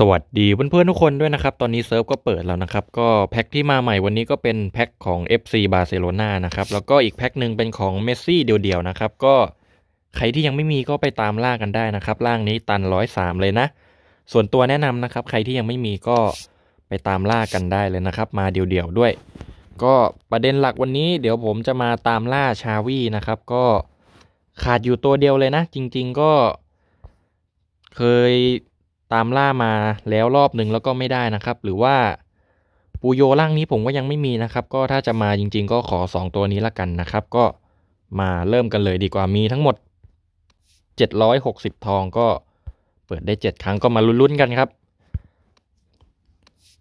สวัสดีเพื่อนเพื่อนทุกคนด้วยนะครับ ตอนนี้เซิร์ฟก็เปิดแล้วนะครับ ก็แพ็คที่มาใหม่วันนี้ก็เป็นแพ็คของ FC บาร์เซโลนานะครับแล้วก็อีกแพ็คหนึ่งเป็นของเมสซี่เดี่ยวๆนะครับ ก็ใครที่ยังไม่มีก็ไปตามล่ากันได้นะครับล่างนี้ตันร้อยสามเลยนะ ส่วนตัวแนะนำนะครับใครที่ยังไม่มีก็ไปตามล่ากันได้เลยนะครับ มาเดี่ยวๆด้วย ก็ประเด็นหลักวันนี้ เดี๋ยวผมจะมาตามล่าชาวีนะครับ ก็ขาดอยู่ตัวเดียวเลยนะ จริง ๆก็เคยตามล่ามาแล้วรอบหนึ่งแล้วก็ไม่ได้นะครับ หรือว่าปูโยร่างนี้ผมก็ยังไม่มีนะครับ ก็ถ้าจะมาจริง ๆ ก็ขอ 2 ตัวนี้ละกันนะครับ ก็มาเริ่มกันเลยดีกว่ามีทั้งหมด 760 ทองก็เปิดได้ 7 ครั้งก็มาลุ้นๆกันครับ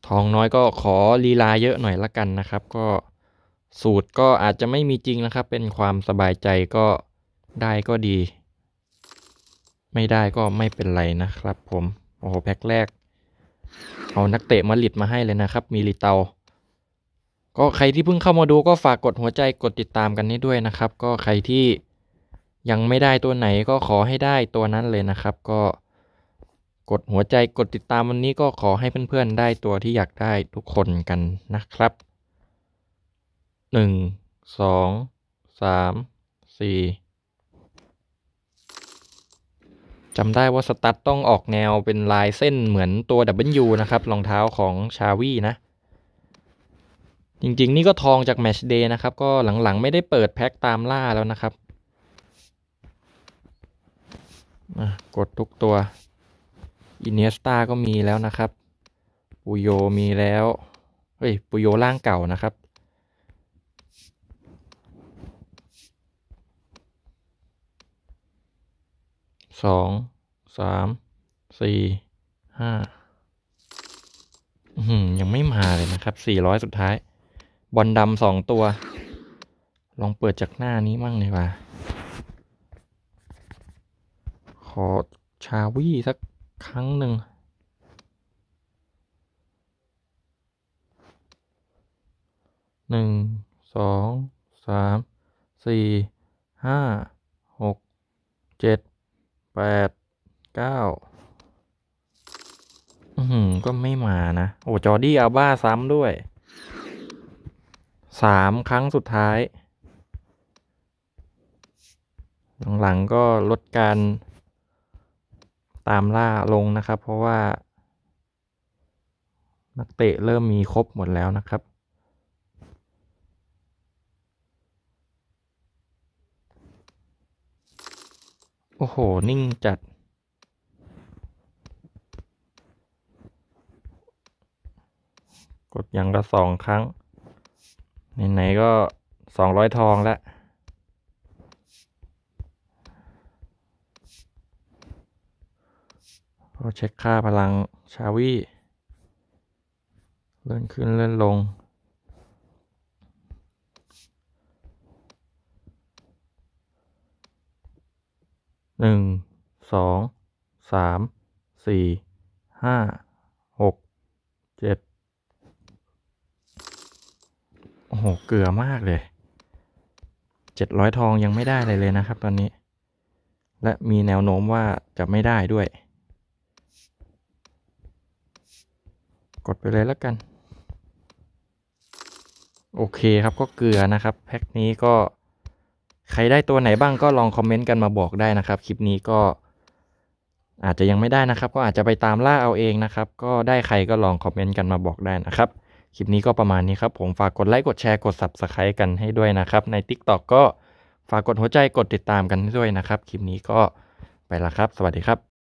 ทองน้อยก็ขอลีลาเยอะหน่อยละกันนะครับ ก็สูตรก็อาจจะไม่มีจริงนะครับ เป็นความสบายใจก็ได้ก็ดี ไม่ได้ก็ไม่เป็นไรนะครับ ผมโอ้โหแพ็คแรก เอานักเตะมาลิดมาให้เลยนะครับมีลิเตา ก็ใครที่เพิ่งเข้ามาดูก็ฝากกดหัวใจกดติดตามกันนี้ด้วยนะครับ ก็ใครที่ยังไม่ได้ตัวไหนก็ขอให้ได้ตัวนั้นเลยนะครับ ก็กดหัวใจกดติดตามวันนี้ก็ขอให้เพื่อน ๆ ได้ตัวที่อยากได้ทุกคนกันนะครับ1 2 3 4จำได้ว่า สตัดต้องออกแนวเป็นลายเส้นเหมือนตัว W นะครับรองเท้าของชาวีนะ จริงๆ นี่ก็ทองจากแมชเดย์นะครับ ก็หลังๆไม่ได้เปิดแพ็คตามล่าแล้วนะครับกดทุกตัวอินเนสตาก็มีแล้วนะครับปุโยมีแล้วเฮ้ยปุโยร่างเก่านะครับสอง สาม สี่ ห้า ยังไม่มาเลย นะ ครับ สี่ร้อยสุดท้ายบอลดำสองตัว ลองเปิดจากหน้านี้มั่ง ดีกว่า ขอ ชาวี่สักครั้งหนึ่ง หนึ่ง สอง สาม สี่ ห้า หก เจ็ดแปด เก้าอืมก็ไม่ มา นะ โอ้ จอดี้อาบ้าซ้ำด้วย สามครั้งสุดท้ายหลังๆก็ลด การ ตามล่า ลงนะ ครับ เพราะว่า นักเตะเริ่มมีครบหมดแล้วนะครับโอ้โห นิ่งจัด กดยังละสองครั้งไหนๆก็สองร้อยทองแล้ว พอเช็คค่าพลังชาวีเลื่อนขึ้นเลื่อนลงหนึ่งสองสามสี่ห้าหกเจ็ดโอ้โหเกลือมากเลยเจ็ดร้อยทองยังไม่ได้เลยเลยนะครับตอนนี้ และมีแนวโน้มว่าจะไม่ได้ด้วย กดไปเลยแล้วกัน โอเคครับก็เกลือนะครับแพ็คนี้ก็ใครได้ตัวไหนบ้างก็ลองคอมเมนต์กันมาบอกได้นะครับ คลิปนี้ก็ อาจจะยังไม่ได้นะครับ ก็อาจจะไปตามล่าเอาเองนะครับ ก็ได้ใครก็ลองคอมเมนต์กันมาบอกได้นะครับ คลิปนี้ก็ประมาณนี้ครับผมฝากกดไลค์กดแชร์กด Subscribe กันให้ด้วยนะครับใน TikTok ก็ฝากกดหัวใจกดติดตามกันให้ด้วยนะครับ คลิปนี้ก็ไปละครับ สวัสดีครับ